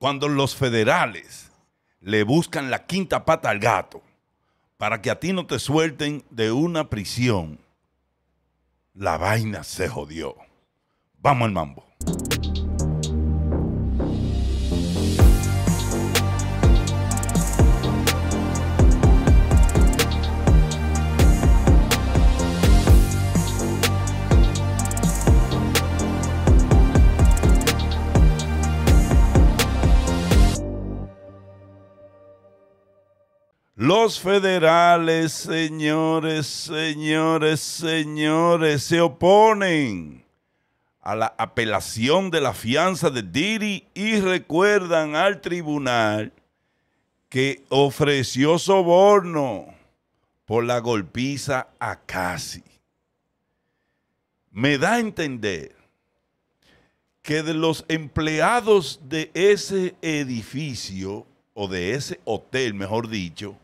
Cuando los federales le buscan la quinta pata al gato para que a ti no te suelten de una prisión, la vaina se jodió. Vamos al mambo. Los federales, señores, señores, señores, se oponen a la apelación de la fianza de Diri y recuerdan al tribunal que ofreció soborno por la golpiza a Casi. Me da a entender que de los empleados de ese edificio, o de ese hotel, mejor dicho,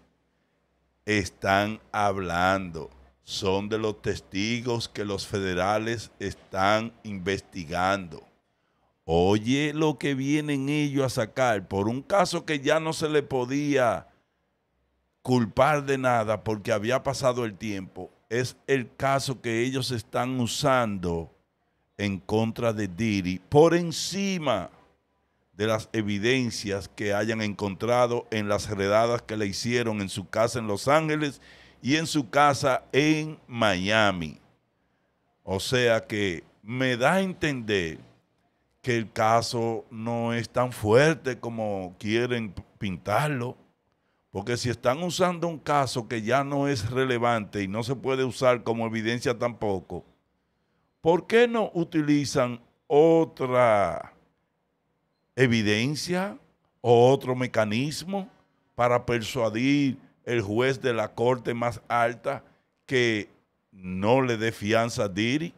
están hablando. Son de los testigos que los federales están investigando. Oye lo que vienen ellos a sacar por un caso que ya no se le podía culpar de nada porque había pasado el tiempo. Es el caso que ellos están usando en contra de Diri por encima de las evidencias que hayan encontrado en las redadas que le hicieron en su casa en Los Ángeles y en su casa en Miami. O sea que me da a entender que el caso no es tan fuerte como quieren pintarlo. Porque si están usando un caso que ya no es relevante y no se puede usar como evidencia tampoco, ¿por qué no utilizan otra evidencia o otro mecanismo para persuadir el juez de la corte más alta que no le dé fianza a Diri?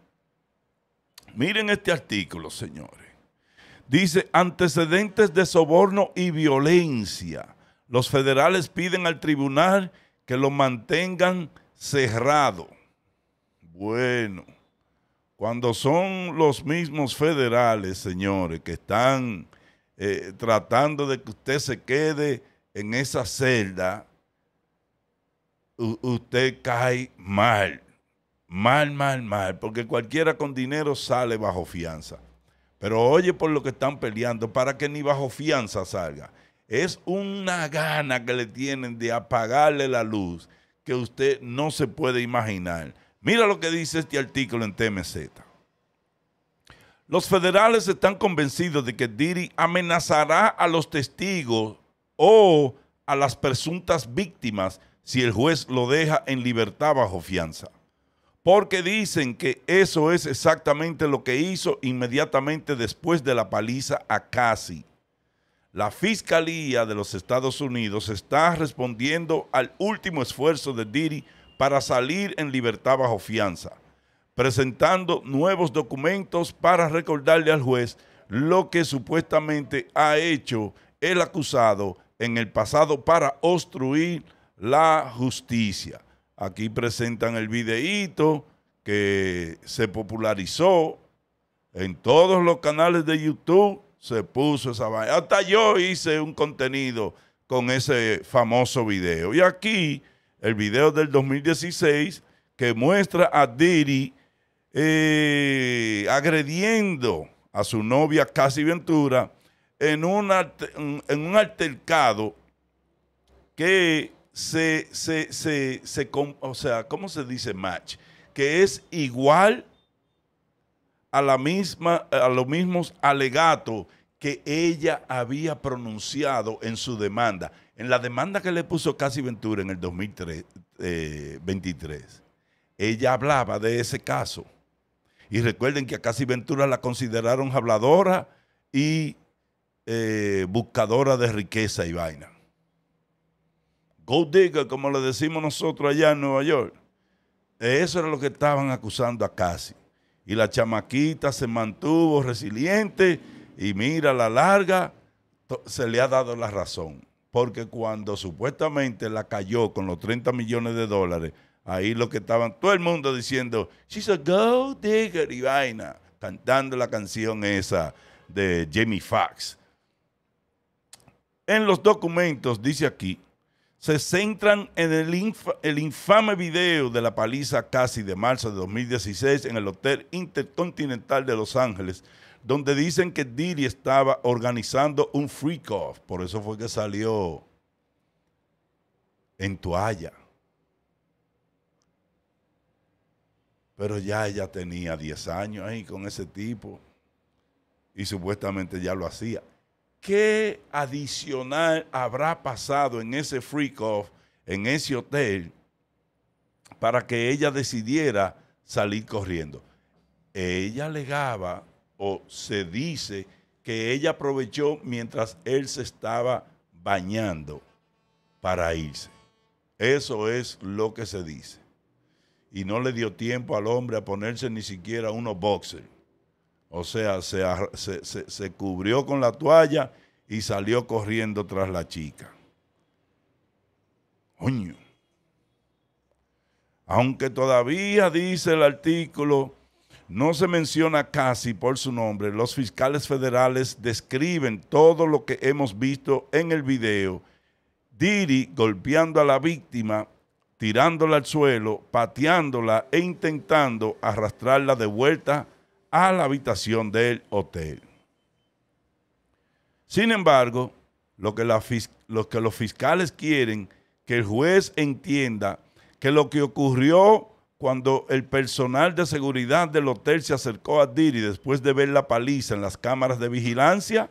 Miren este artículo, señores. Dice, antecedentes de soborno y violencia. Los federales piden al tribunal que lo mantengan cerrado. Bueno, cuando son los mismos federales, señores, que están eh, tratando de que usted se quede en esa celda, usted cae mal, mal, mal, mal, porque cualquiera con dinero sale bajo fianza. Pero oye por lo que están peleando, para que ni bajo fianza salga. Es una gana que le tienen de apagarle la luz que usted no se puede imaginar. Mira lo que dice este artículo en TMZ. Los federales están convencidos de que Diri amenazará a los testigos o a las presuntas víctimas si el juez lo deja en libertad bajo fianza. Porque dicen que eso es exactamente lo que hizo inmediatamente después de la paliza a Casi. La Fiscalía de los Estados Unidos está respondiendo al último esfuerzo de Diri para salir en libertad bajo fianza presentando nuevos documentos para recordarle al juez lo que supuestamente ha hecho el acusado en el pasado para obstruir la justicia. Aquí presentan el videíto que se popularizó en todos los canales de YouTube, se puso esa vaina. Hasta yo hice un contenido con ese famoso video. Y aquí el video del 2016 que muestra a Diri eh, agrediendo a su novia Casi Ventura en, en un altercado que se, se, se, o sea, ¿cómo se dice match? Que es igual a, la misma, a los mismos alegatos que ella había pronunciado en su demanda, en la demanda que le puso Casi Ventura en el 2023, eh, ella hablaba de ese caso. Y recuerden que a Casi Ventura la consideraron habladora y eh, buscadora de riqueza y vaina. Go digger, como le decimos nosotros allá en Nueva York. Eso era lo que estaban acusando a Casi. Y la chamaquita se mantuvo resiliente y mira, a la larga se le ha dado la razón. Porque cuando supuestamente la cayó con los 30 millones de dólares, Ahí lo que estaban, todo el mundo diciendo, she's a gold digger y vaina, cantando la canción esa de Jamie Foxx. En los documentos, dice aquí, se centran en el, el, infame video de la paliza casi de marzo de 2016 en el Hotel Intercontinental de Los Ángeles, donde dicen que Diddy estaba organizando un freak-off. Por eso fue que salió en toalla. Pero ya ella tenía 10 años ahí con ese tipo y supuestamente ya lo hacía. ¿Qué adicional habrá pasado en ese freak off, en ese hotel, para que ella decidiera salir corriendo? Ella alegaba o se dice que ella aprovechó mientras él se estaba bañando para irse. Eso es lo que se dice y no le dio tiempo al hombre a ponerse ni siquiera unos boxers. O sea, se, se, cubrió con la toalla y salió corriendo tras la chica. Coño. Aunque todavía dice el artículo, no se menciona casi por su nombre, los fiscales federales describen todo lo que hemos visto en el video. Diri golpeando a la víctima tirándola al suelo, pateándola e intentando arrastrarla de vuelta a la habitación del hotel. Sin embargo, lo que, los fiscales quieren que el juez entienda que lo que ocurrió cuando el personal de seguridad del hotel se acercó a Diri después de ver la paliza en las cámaras de vigilancia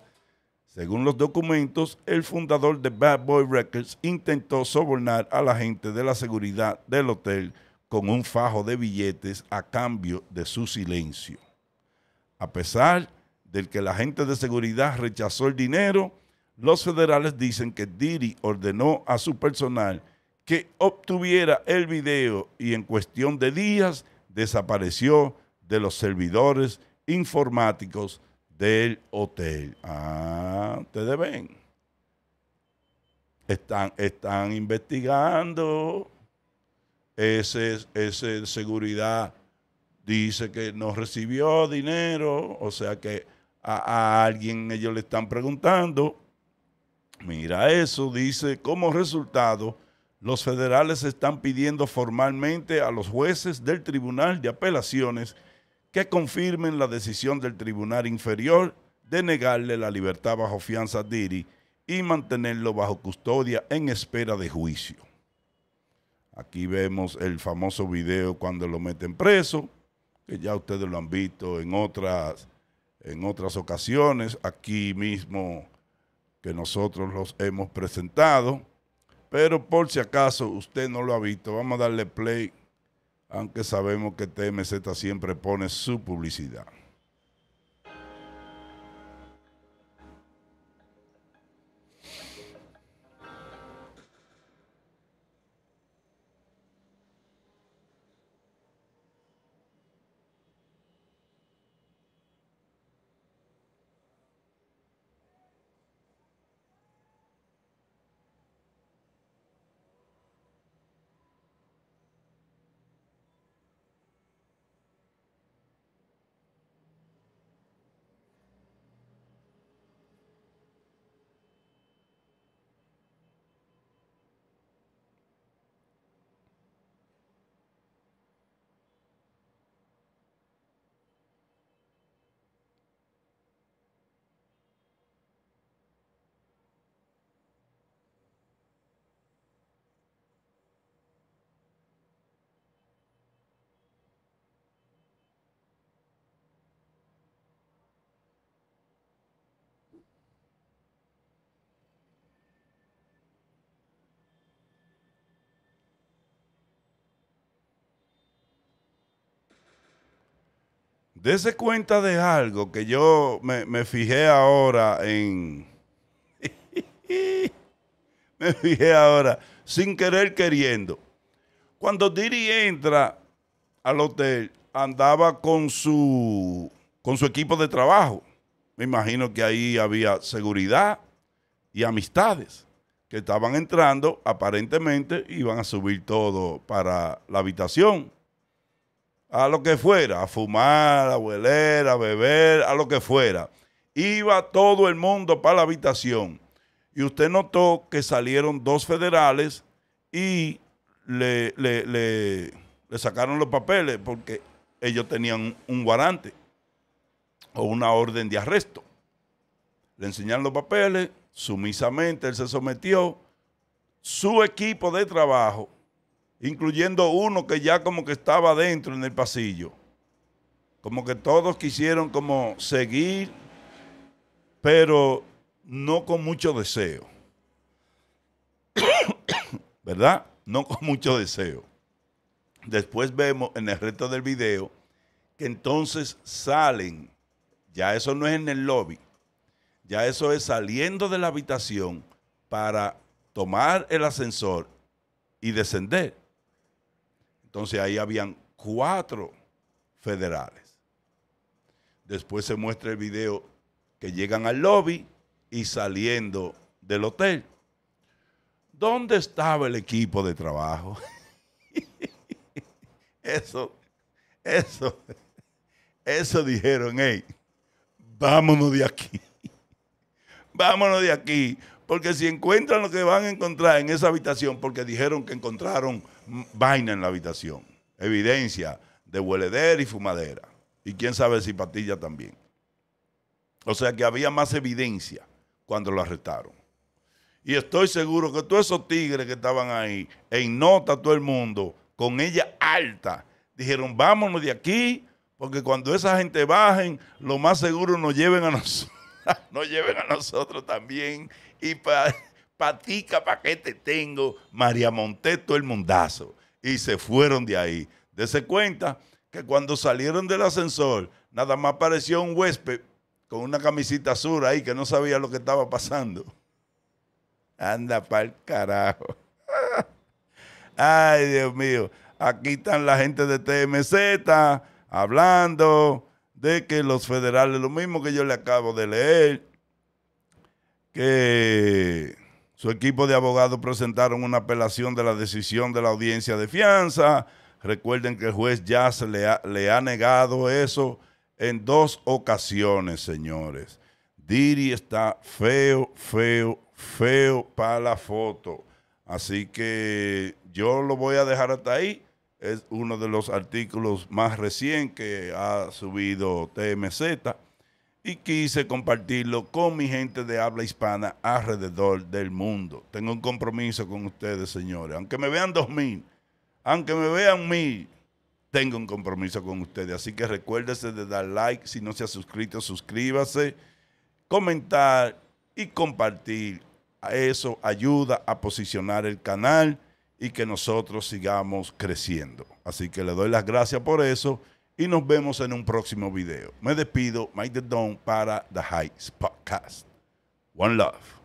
según los documentos, el fundador de Bad Boy Records intentó sobornar a la gente de la seguridad del hotel con un fajo de billetes a cambio de su silencio. A pesar del que la gente de seguridad rechazó el dinero, los federales dicen que Diri ordenó a su personal que obtuviera el video y en cuestión de días desapareció de los servidores informáticos del hotel. Ah, ustedes ven. Están, están investigando. Ese, ese seguridad dice que no recibió dinero. O sea que a alguien ellos le están preguntando. Mira eso, dice, como resultado, los federales están pidiendo formalmente a los jueces del Tribunal de Apelaciones que confirmen la decisión del Tribunal Inferior de negarle la libertad bajo fianza a Diri y mantenerlo bajo custodia en espera de juicio. Aquí vemos el famoso video cuando lo meten preso, que ya ustedes lo han visto en otras, en otras ocasiones, aquí mismo que nosotros los hemos presentado. Pero por si acaso usted no lo ha visto, vamos a darle play aunque sabemos que TMZ siempre pone su publicidad. Dese cuenta de algo que yo me, fijé ahora en... me fijé ahora, sin querer queriendo. Cuando Diri entra al hotel, andaba con su, con su equipo de trabajo. Me imagino que ahí había seguridad y amistades que estaban entrando, aparentemente iban a subir todo para la habitación a lo que fuera, a fumar, a hueler, a beber, a lo que fuera. Iba todo el mundo para la habitación. Y usted notó que salieron dos federales y le, sacaron los papeles porque ellos tenían un guarante o una orden de arresto. Le enseñaron los papeles, sumisamente él se sometió. Su equipo de trabajo incluyendo uno que ya como que estaba adentro en el pasillo. Como que todos quisieron como seguir, pero no con mucho deseo. ¿Verdad? No con mucho deseo. Después vemos en el resto del video que entonces salen. Ya eso no es en el lobby. Ya eso es saliendo de la habitación para tomar el ascensor y descender. Entonces ahí habían cuatro federales. Después se muestra el video que llegan al lobby y saliendo del hotel. ¿Dónde estaba el equipo de trabajo? eso, eso, eso dijeron, hey, vámonos de aquí. Vámonos de aquí porque si encuentran lo que van a encontrar en esa habitación, porque dijeron que encontraron vaina en la habitación, evidencia de hueledera y fumadera. Y quién sabe si patilla también. O sea que había más evidencia cuando lo arrestaron. Y estoy seguro que todos esos tigres que estaban ahí, en nota todo el mundo, con ella alta, dijeron, vámonos de aquí, porque cuando esa gente bajen, lo más seguro nos lleven a nosotros. No lleven a nosotros también. Y patica, pa' que te tengo, María todo el mundazo. Y se fueron de ahí. Dese cuenta que cuando salieron del ascensor, nada más apareció un huésped con una camisita azul ahí que no sabía lo que estaba pasando. Anda pa'l carajo. Ay, Dios mío. Aquí están la gente de TMZ hablando de que los federales, lo mismo que yo le acabo de leer, que su equipo de abogados presentaron una apelación de la decisión de la audiencia de fianza. Recuerden que el juez ya se le, ha, le ha negado eso en dos ocasiones, señores. Diri está feo, feo, feo para la foto. Así que yo lo voy a dejar hasta ahí es uno de los artículos más recién que ha subido TMZ y quise compartirlo con mi gente de habla hispana alrededor del mundo. Tengo un compromiso con ustedes, señores. Aunque me vean dos mil, aunque me vean mil, tengo un compromiso con ustedes. Así que recuérdese de dar like. Si no se ha suscrito, suscríbase. Comentar y compartir. Eso ayuda a posicionar el canal y que nosotros sigamos creciendo. Así que le doy las gracias por eso y nos vemos en un próximo video. Me despido, Mike the Don para The Heights Podcast. One love.